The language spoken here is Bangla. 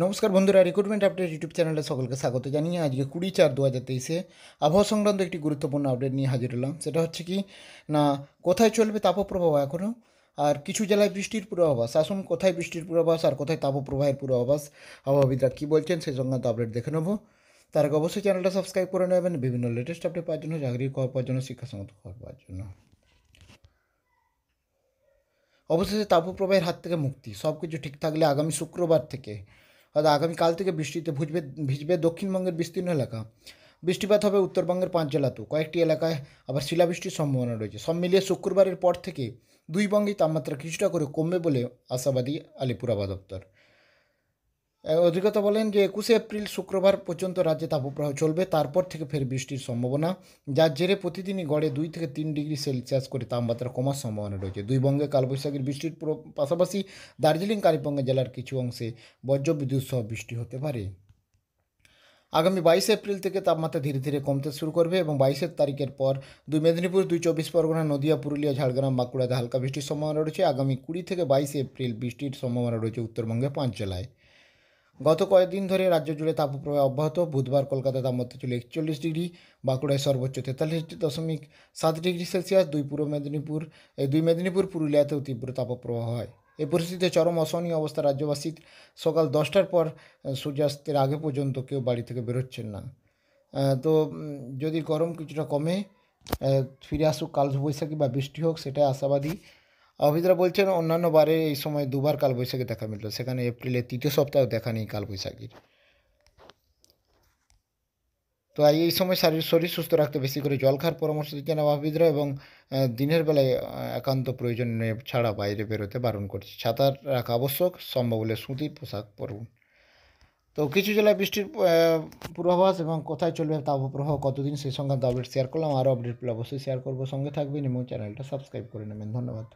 নমস্কার বন্ধুরা রিক্রুটমেন্ট আপডেট ইউটিউব চ্যানেলে সকলকে স্বাগত জানিয়ে আজকে কুড়ি চার দু হাজার তেইশে আবহাওয়া সংক্রান্ত একটি গুরুত্বপূর্ণ আপডেট নিয়ে হাজির হলাম সেটা হচ্ছে কি না কোথায় চলবে তাপপ্রবাহ এখনও আর কিছু জেলায় বৃষ্টির পূর্বাভাস আসুন কোথায় বৃষ্টির পূর্বাভাস আর কোথায় তাপপ্রবাহের পূর্বাভাস আবহাওয়াবিদরা কী বলছেন সেই সংক্রান্ত আপডেট দেখে নেবো তার আগে অবশ্যই চ্যানেলটা সাবস্ক্রাইব করে নেবেন বিভিন্ন লেটেস্ট আপডেট পাওয়ার জন্য চাকরির খবর পাওয়ার জন্য শিক্ষা সংক্রান্ত খবর পাওয়ার জন্য অবশেষে তাপপ্রবাহের হাত থেকে মুক্তি সব কিছু ঠিক থাকলে আগামী শুক্রবার থেকে হয়তো আগামীকাল থেকে বৃষ্টিতে ভুজবে ভিজবে দক্ষিণবঙ্গের বিস্তীর্ণ এলাকা বৃষ্টিপাত হবে উত্তরবঙ্গের পাঁচ জেলাতেও কয়েকটি এলাকায় আবার শিলাবৃষ্টির সম্ভাবনা রয়েছে সব মিলিয়ে শুক্রবারের পর থেকে দুই বঙ্গেই তাপমাত্রা কিছুটা করে কমবে বলে আশাবাদী আলিপুর দপ্তর অধিকতা বলেন যে একুশে এপ্রিল শুক্রবার পর্যন্ত রাজ্যে তাপপ্রবাহ চলবে তারপর থেকে ফের বৃষ্টির সম্ভাবনা যার জেরে প্রতিদিনই গড়ে দুই থেকে তিন ডিগ্রি সেলসিয়াস করে তাপমাত্রা কমার সম্ভাবনা রয়েছে দুই বঙ্গে কালবৈশাখীর বৃষ্টির পাশাপাশি দার্জিলিং কালিম্পঙ্গে জেলার কিছু অংশে বজ্রবিদ্যুৎ সহ বৃষ্টি হতে পারে আগামী বাইশে এপ্রিল থেকে তাপমাত্রা ধীরে ধীরে কমতে শুরু করবে এবং বাইশের তারিখের পর দুই মেদিনীপুর দুই চব্বিশ পরগনা নদিয়া পুরুলিয়া ঝাড়গ্রাম বাঁকুড়াতে হালকা বৃষ্টির সম্ভাবনা রয়েছে আগামী কুড়ি থেকে বাইশে এপ্রিল বৃষ্টির সম্ভাবনা রয়েছে উত্তরবঙ্গে পাঁচ জেলায় গত কয়েকদিন ধরে রাজ্য জুড়ে তাপপ্রবাহ অব্যাহত বুধবার কলকাতা তাপমাত্রা ছিল একচল্লিশ ডিগ্রি বাঁকুড়ায় সর্বোচ্চ তেতাল্লিশ দশমিক সাত ডিগ্রি সেলসিয়াস দুই পূর্ব মেদিনীপুর দুই মেদিনীপুর পুরুলিয়াতেও তীব্র তাপপ্রবাহ হয় এই পরিস্থিতিতে চরম অসহনীয় অবস্থা রাজ্যবাসী সকাল দশটার পর সূর্যাস্তের আগে পর্যন্ত কেউ বাড়ি থেকে বেরোচ্ছেন না তো যদি গরম কিছুটা কমে ফিরে আসুক কাল বৈশাখী বা বৃষ্টি হোক সেটা আশাবাদী অভিদরা বলছেন অন্যান্য বারে এই সময় দুবার কালবৈশাখী দেখা মিলল সেখানে এপ্রিলের তৃতীয় সপ্তাহ দেখা নেই কালবৈশাখীর তো এই সময় শারীর শরীর সুস্থ রাখতে বেশি করে জল খাওয়ার পরামর্শ দিচ্ছেন আবাবিদরা এবং দিনের বেলায় একান্ত প্রয়োজন ছাড়া বাইরে বেরোতে বারণ করছে ছাতার রাখা আবশ্যক সম্ভব হলে সুতির পোশাক পরুন তো কিছু জেলায় বৃষ্টির পূর্বাভাস এবং কোথায় চলবে তাপপ্রবাহ কতদিন সেই সংক্রান্ত আপডেট শেয়ার করলাম আরও আপডেট পেলে অবশ্যই শেয়ার করবো সঙ্গে থাকবেন এবং চ্যানেলটা সাবস্ক্রাইব করে নেবেন ধন্যবাদ